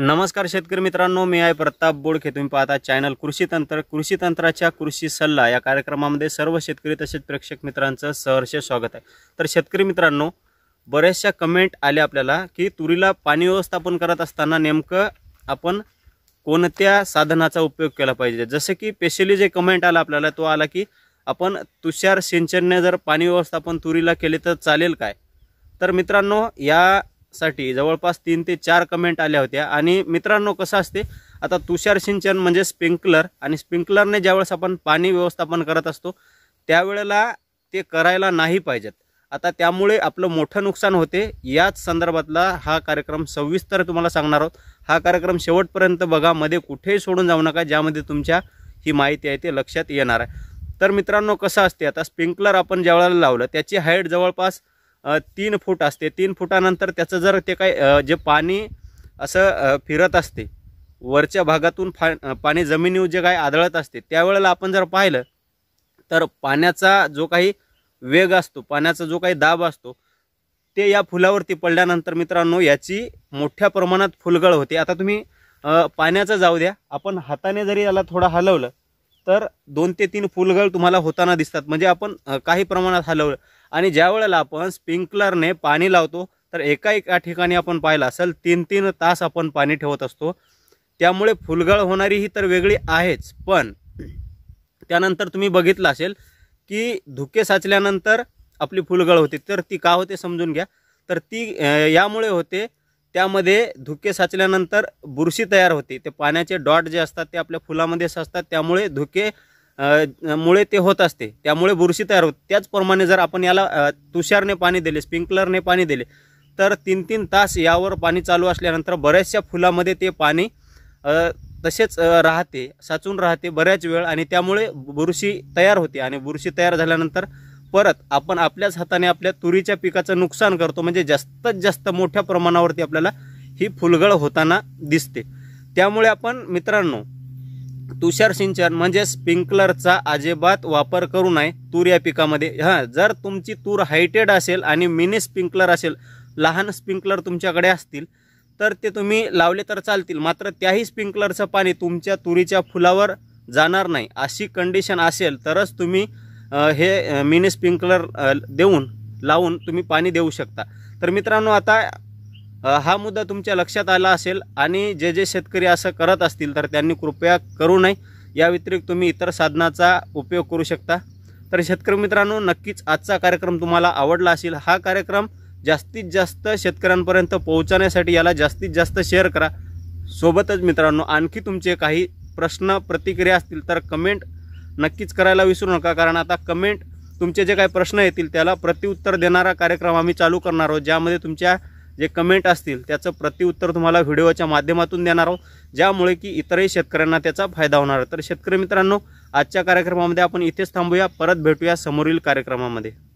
नमस्कार शेतकरी मित्रांनो मी आहे प्रताप बोडखे तुम्ही पाहता चॅनल कृषी तंत्र कृषी तंत्राच्या कृषी सल्ला या कार्यक्रमामध्ये सर्व शेतकरी तसेच प्रेक्षक मित्रांचं सहर्ष स्वागत आहे तर शेतकरी मित्रांनो बऱ्याचशा कमेंट आल्या आपल्याला की तुरीला पाणी व्यवस्थापन करत असताना नेमकं आपण कोणत्या साधनाचा उपयोग केला पाहिजे जसं की स्पेशली जे कमेंट आला आपल्याला तो आला की आपण तुषार सिंचनने जर पाणी व्यवस्थापन तुरीला केले तर चालेल काय तर मित्रांनो या साठी जवळपास तीन ते चार कमेंट आल्या होत्या आणि मित्रांनो कसं असते आता तुषार सिंचन म्हणजे स्प्रिंकलर आणि स्प्रिंकलरने ज्यावेळेस आपण पाणी व्यवस्थापन करत असतो त्यावेळेला ते करायला नाही पाहिजेत आता त्यामुळे आपलं मोठं नुकसान होते याच संदर्भातला हा कार्यक्रम सविस्तर तुम्हाला सांगणार आहोत हा कार्यक्रम शेवटपर्यंत बघा मध्ये कुठेही सोडून जाऊ नका ज्यामध्ये तुमच्या ही माहिती आहे ते लक्षात येणार आहे तर मित्रांनो कसं असते आता स्प्रिंकलर आपण ज्यावेळेला लावलं त्याची हाईट जवळपास तीन फूट असते तीन फुटानंतर त्याचं जर ते काय जे पाणी असं फिरत असते वरच्या भागातून फा पाणी जमिनीवर जे काही आदळत असते त्यावेळेला आपण जर पाहिलं तर पाण्याचा जो काही वेग असतो पाण्याचा जो काही दाब असतो ते या फुलावरती पडल्यानंतर मित्रांनो याची मोठ्या प्रमाणात फुलगळ होते आता तुम्ही पाण्याचं जाऊ द्या आपण हाताने जरी याला थोडं हलवलं तर दोन ते तीन फुलगळ तुम्हाला होताना दिसतात म्हणजे आपण काही प्रमाणात हलवलं आणि ज्या वेळेला आपण स्प्रिंकलरने पाणी लावतो तर एका एका ठिकाणी आपण पाहिलं असेल तीन तीन तास आपण पाणी ठेवत असतो त्यामुळे फुलगळ होणारी ही तर वेगळी आहेच पण त्यानंतर तुम्ही बघितलं असेल की धुके साचल्यानंतर आपली फुलगळ होते तर ती का होते समजून घ्या तर ती यामुळे होते त्यामध्ये धुके साचल्यानंतर बुरशी तयार होते ते पाण्याचे डॉट जे असतात ते आपल्या फुलामध्ये साचतात त्यामुळे धुके मुळे ते होत असते त्यामुळे बुरशी तयार होत त्याचप्रमाणे जर आपण याला तुषारने पाणी दिले स्प्रिंकलरने पाणी दिले तर तीन तीन तास यावर पाणी चालू असल्यानंतर बऱ्याचशा फुलामध्ये ते पाणी तसेच राहते साचून राहते बऱ्याच वेळ आणि त्यामुळे बुरशी तयार होते आणि बुरशी तयार झाल्यानंतर परत आपण आपल्याच हाताने आपल्या तुरीच्या पिकाचं नुकसान करतो म्हणजे जास्तीत जास्त मोठ्या प्रमाणावरती आपल्याला ही फुलगळ होताना दिसते त्यामुळे आपण मित्रांनो तुषार सिंचन म्हणजे स्प्रिंकलरचा अजिबात वापर करू नये तूर या पिकामध्ये हां जर तुमची तूर हायटेड असेल आणि मिनी स्प्रिंकलर असेल लहान स्प्रिंकलर तुमच्याकडे असतील तर ते तुम्ही लावले तर चालतील मात्र त्याही स्प्रिंकलरचं पाणी तुमच्या तुरीच्या फुलावर जाणार नाही अशी कंडिशन असेल तरच तुम्ही हे मिनी स्प्रिंकलर देऊन लावून तुम्ही पाणी देऊ शकता तर मित्रांनो आता हा मुद्दा तुमच्या लक्षात आला असेल आणि जे जे शेतकरी असं करत असतील तर त्यांनी कृपया करू नये या व्यतिरिक्त तुम्ही इतर साधनाचा उपयोग करू शकता तर शेतकरी मित्रांनो नक्कीच आजचा कार्यक्रम तुम्हाला आवडला असेल हा कार्यक्रम जास्तीत जास्त शेतकऱ्यांपर्यंत पोहोचण्यासाठी याला जास्तीत जास्त शेअर करा सोबतच मित्रांनो आणखी तुमचे काही प्रश्न प्रतिक्रिया असतील तर कमेंट नक्कीच करायला विसरू नका कारण आता कमेंट तुमचे जे काही प्रश्न येतील त्याला प्रतिउत्तर देणारा कार्यक्रम आम्ही चालू करणार आहोत ज्यामध्ये तुमच्या जे कमेंट असतील त्याचं प्रतिउत्तर तुम्हाला व्हिडिओच्या माध्यमातून देणार आहोत ज्यामुळे की इतरही शेतकऱ्यांना त्याचा फायदा होणार तर शेतकरी मित्रांनो आजच्या कार्यक्रमामध्ये आपण इथेच थांबूया परत भेटूया समोरील कार्यक्रमामध्ये